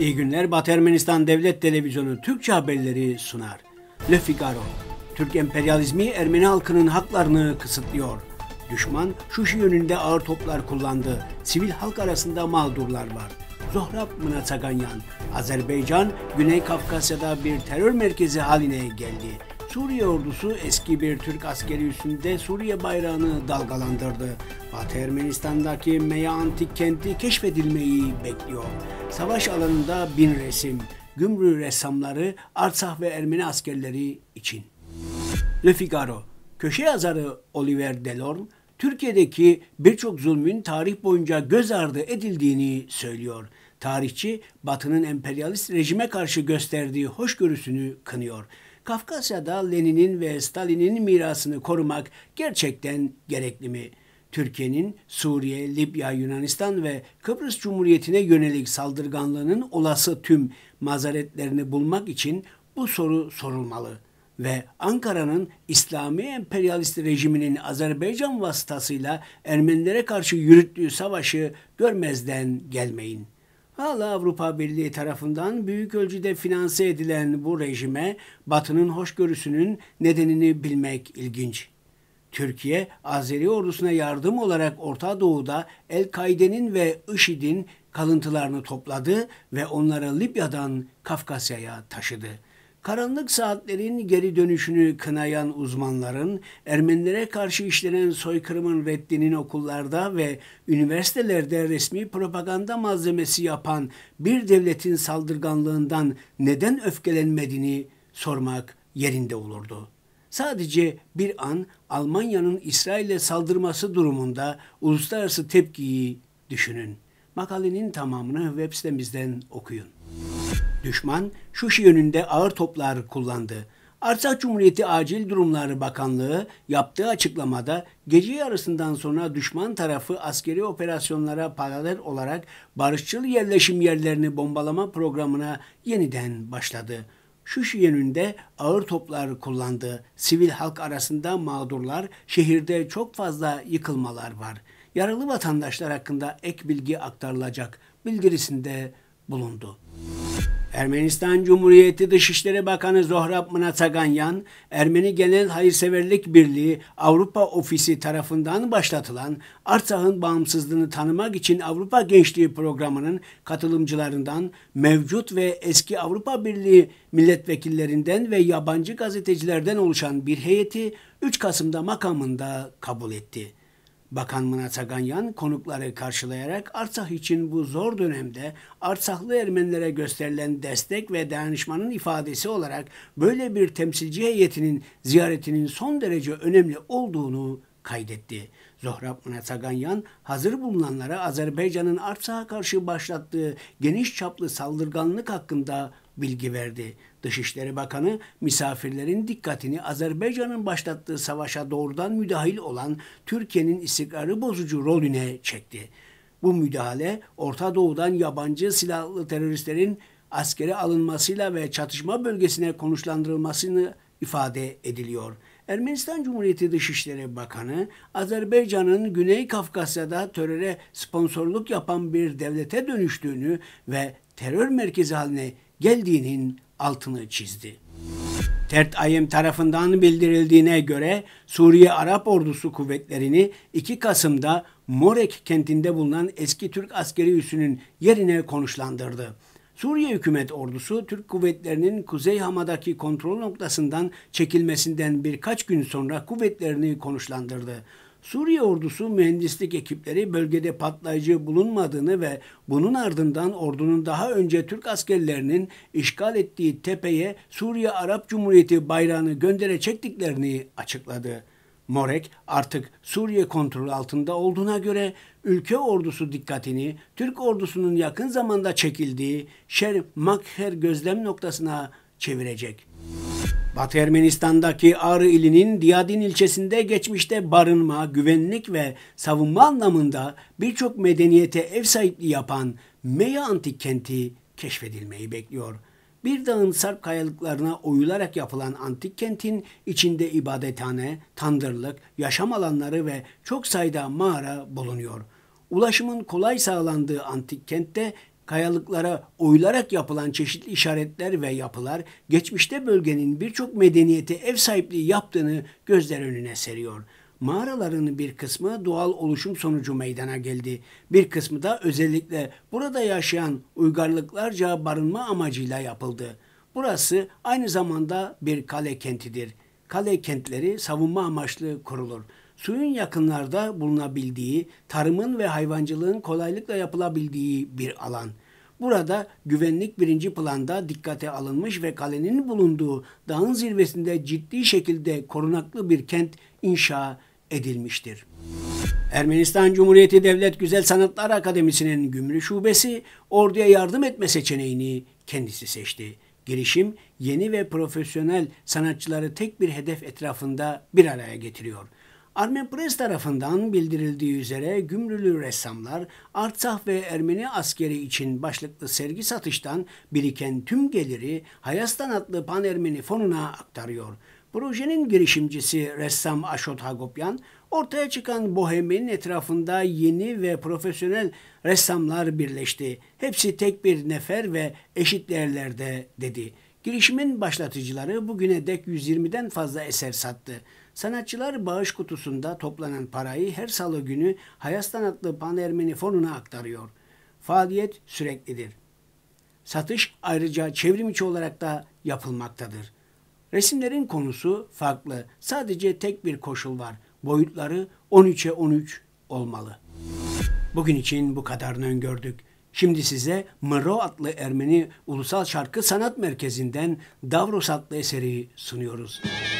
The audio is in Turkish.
İyi günler Batı Ermenistan Devlet Televizyonu Türkçe haberleri sunar. Le Figaro. Türk emperyalizmi Ermeni halkının haklarını kısıtlıyor. Düşman Şuşi yönünde ağır toplar kullandı. Sivil halk arasında mağdurlar var. Zohrab Mnatsaganyan, Azerbaycan, Güney Kafkasya'da bir terör merkezi haline geldi. Suriye ordusu eski bir Türk askeri üssünde Suriye bayrağını dalgalandırdı. Batı Ermenistan'daki Meya Antik kenti keşfedilmeyi bekliyor. Savaş alanında bin resim, gümrü ressamları, Artsah ve Ermeni askerleri için. Le Figaro, köşe yazarı Oliver Delorme, Türkiye'deki birçok zulmün tarih boyunca göz ardı edildiğini söylüyor. Tarihçi Batı'nın emperyalist rejime karşı gösterdiği hoşgörüsünü kınıyor. Kafkasya'da Lenin'in ve Stalin'in mirasını korumak gerçekten gerekli mi? Türkiye'nin Suriye, Libya, Yunanistan ve Kıbrıs Cumhuriyeti'ne yönelik saldırganlığının olası tüm mazeretlerini bulmak için bu soru sorulmalı ve Ankara'nın İslami emperyalist rejiminin Azerbaycan vasıtasıyla Ermenilere karşı yürüttüğü savaşı görmezden gelmeyin.'' Hala Avrupa Birliği tarafından büyük ölçüde finanse edilen bu rejime Batı'nın hoşgörüsünün nedenini bilmek ilginç. Türkiye, Azeri ordusuna yardım olarak Orta Doğu'da El-Kaide'nin ve IŞİD'in kalıntılarını topladı ve onları Libya'dan Kafkasya'ya taşıdı.'' Karanlık saatlerin geri dönüşünü kınayan uzmanların Ermenilere karşı işlenen soykırımın reddinin okullarda ve üniversitelerde resmi propaganda malzemesi yapan bir devletin saldırganlığından neden öfkelenmediğini sormak yerinde olurdu. Sadece bir an Almanya'nın İsrail'e saldırması durumunda uluslararası tepkiyi düşünün. Makalenin tamamını web sitemizden okuyun. Düşman Şuşi şey yönünde ağır toplar kullandı. Arsak Cumhuriyeti Acil Durumlar Bakanlığı yaptığı açıklamada gece yarısından sonra düşman tarafı askeri operasyonlara paralel olarak barışçıl yerleşim yerlerini bombalama programına yeniden başladı. Şuşi şey yönünde ağır toplar kullandı. Sivil halk arasında mağdurlar, şehirde çok fazla yıkılmalar var. Yaralı vatandaşlar hakkında ek bilgi aktarılacak bildirisinde bulundu. Ermenistan Cumhuriyeti Dışişleri Bakanı Zohrab Mnatsaganyan, Ermeni Genel Hayırseverlik Birliği Avrupa Ofisi tarafından başlatılan Artsakh'ın bağımsızlığını tanımak için Avrupa Gençliği Programı'nın katılımcılarından mevcut ve eski Avrupa Birliği milletvekillerinden ve yabancı gazetecilerden oluşan bir heyeti 3 Kasım'da makamında kabul etti. Bakan Mınataganyan konukları karşılayarak Artsah için bu zor dönemde Artsahlı Ermenilere gösterilen destek ve dayanışmanın ifadesi olarak böyle bir temsilci heyetinin ziyaretinin son derece önemli olduğunu kaydetti. Zohrab Mnataganyan hazır bulunanlara Azerbaycan'ın Artsak'a karşı başlattığı geniş çaplı saldırganlık hakkında bilgi verdi. Dışişleri Bakanı misafirlerin dikkatini Azerbaycan'ın başlattığı savaşa doğrudan müdahil olan Türkiye'nin istikrarı bozucu rolüne çekti. Bu müdahale Orta Doğu'dan yabancı silahlı teröristlerin askere alınmasıyla ve çatışma bölgesine konuşlandırılmasını ifade ediliyor. Ermenistan Cumhuriyeti Dışişleri Bakanı Azerbaycan'ın Güney Kafkasya'da teröre sponsorluk yapan bir devlete dönüştüğünü ve terör merkezi haline geldiğinin altını çizdi. Tert Ayem tarafından bildirildiğine göre Suriye Arap Ordusu kuvvetlerini 2 Kasım'da Morek kentinde bulunan eski Türk askeri üssünün yerine konuşlandırdı. Suriye hükümet ordusu Türk kuvvetlerinin Kuzey Hama'daki kontrol noktasından çekilmesinden birkaç gün sonra kuvvetlerini konuşlandırdı. Suriye ordusu mühendislik ekipleri bölgede patlayıcı bulunmadığını ve bunun ardından ordunun daha önce Türk askerlerinin işgal ettiği tepeye Suriye Arap Cumhuriyeti bayrağını göndere çektiklerini açıkladı. Morek artık Suriye kontrol altında olduğuna göre ülke ordusu dikkatini Türk ordusunun yakın zamanda çekildiği Şer Makher gözlem noktasına çevirecek. Batı Ermenistan'daki Ağrı ilinin Diyadin ilçesinde geçmişte barınma, güvenlik ve savunma anlamında birçok medeniyete ev sahipliği yapan Meya Antik Kenti keşfedilmeyi bekliyor. Bir dağın sarp kayalıklarına oyularak yapılan antik kentin içinde ibadethane, tandırlık, yaşam alanları ve çok sayıda mağara bulunuyor. Ulaşımın kolay sağlandığı antik kentte kayalıklara oyularak yapılan çeşitli işaretler ve yapılar geçmişte bölgenin birçok medeniyete ev sahipliği yaptığını gözler önüne seriyor. Mağaraların bir kısmı doğal oluşum sonucu meydana geldi. Bir kısmı da özellikle burada yaşayan uygarlıklarca barınma amacıyla yapıldı. Burası aynı zamanda bir kale kentidir. Kale kentleri savunma amaçlı kurulur suyun yakınlarda bulunabildiği, tarımın ve hayvancılığın kolaylıkla yapılabildiği bir alan. Burada güvenlik birinci planda dikkate alınmış ve kalenin bulunduğu dağın zirvesinde ciddi şekilde korunaklı bir kent inşa edilmiştir. Ermenistan Cumhuriyeti Devlet Güzel Sanatlar Akademisi'nin Gümrü Şubesi orduya yardım etme seçeneğini kendisi seçti. Girişim yeni ve profesyonel sanatçıları tek bir hedef etrafında bir araya getiriyor.'' Armen Press tarafından bildirildiği üzere Gümrülü ressamlar Artsah ve Ermeni askeri için başlıklı sergi satıştan biriken tüm geliri Hayastan adlı Panermeni fonuna aktarıyor. Projenin girişimcisi ressam Aşot Hagopyan, ortaya çıkan bohemin etrafında yeni ve profesyonel ressamlar birleşti. Hepsi tek bir nefer ve eşit değerlerde dedi. Girişimin başlatıcıları bugüne dek 120'den fazla eser sattı. Sanatçılar bağış kutusunda toplanan parayı her salı günü Hayastan adlı Panermeni fonuna aktarıyor. Faaliyet süreklidir. Satış ayrıca çevrimiçi olarak da yapılmaktadır. Resimlerin konusu farklı. Sadece tek bir koşul var. Boyutları 13'e 13 olmalı. Bugün için bu kadarını öngördük. Şimdi size Mro adlı Ermeni Ulusal Şarkı Sanat Merkezi'nden Davros adlı eseri sunuyoruz. Müzik